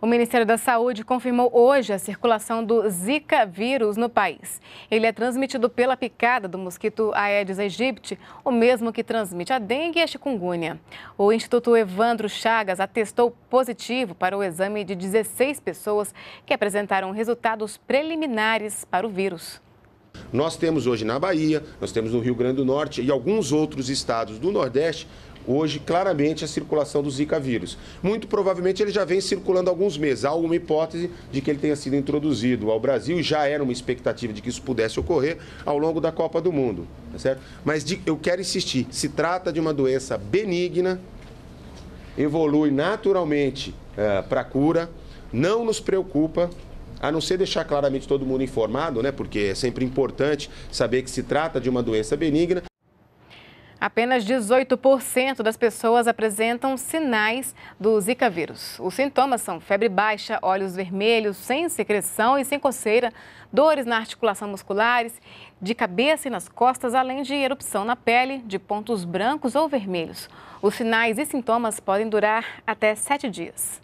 O Ministério da Saúde confirmou hoje a circulação do Zika vírus no país. Ele é transmitido pela picada do mosquito Aedes aegypti, o mesmo que transmite a dengue e a chikungunya. O Instituto Evandro Chagas atestou positivo para o exame de 16 pessoas que apresentaram resultados preliminares para o vírus. Nós temos hoje na Bahia, nós temos no Rio Grande do Norte e alguns outros estados do Nordeste hoje claramente a circulação do Zika vírus. Muito provavelmente ele já vem circulando há alguns meses. Há alguma hipótese de que ele tenha sido introduzido ao Brasil, já era uma expectativa de que isso pudesse ocorrer ao longo da Copa do Mundo. Tá certo? Mas de, eu quero insistir: se trata de uma doença benigna, evolui naturalmente é, eh, para cura, não nos preocupa, a não ser deixar claramente todo mundo informado, né? Porque é sempre importante saber que se trata de uma doença benigna. Apenas 18% das pessoas apresentam sinais do Zika vírus. Os sintomas são febre baixa, olhos vermelhos, sem secreção e sem coceira, dores na articulação musculares, de cabeça e nas costas, além de erupção na pele, de pontos brancos ou vermelhos. Os sinais e sintomas podem durar até 7 dias.